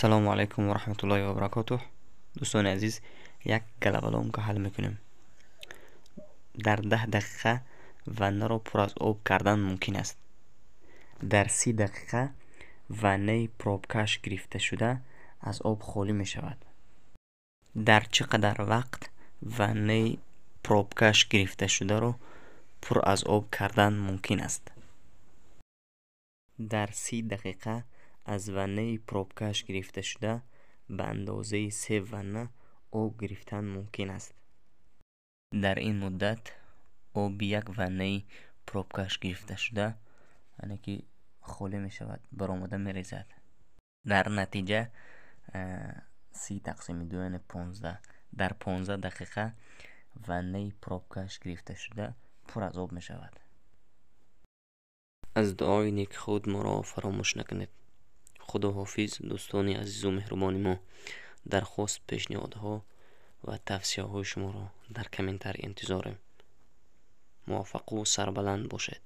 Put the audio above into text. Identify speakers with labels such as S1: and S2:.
S1: ассалому алайкум варахматуллоҳи вабаракотуҳ дӯстони азиз як галабаломка ҳал мекунем дар даҳ дақиқа ваннаро пур аз об кардан мумкин аст дар си дақиқа ваннаи пробкаш гирифташуда аз об холӣ мешавад дар чӣ қадар вақт ваннаи пробкаш гирифташударо пур аз об кардан мумкин аст дар си дақиқа аз ваннаи пробкаш гирифташуда ба андозаи се ванна об гирифтан мумкин аст дар ин муддат оби як ваннаи пробкаш гирифташуда анаки холӣ мешавад баромада мерезад дар натиҷа си тақсими дуяни понзда дар понза дақиқа ваннаи пробкаш гирифташуда пур аз об мешавад аз дуои некхуд моро фаромӯш накунед худоҳофиз дӯстони азизу меҳрубони мо дархост пешниҳодҳо ва тавсияҳои шуморо дар коментар интизорем муваффақу сарбаланд бошед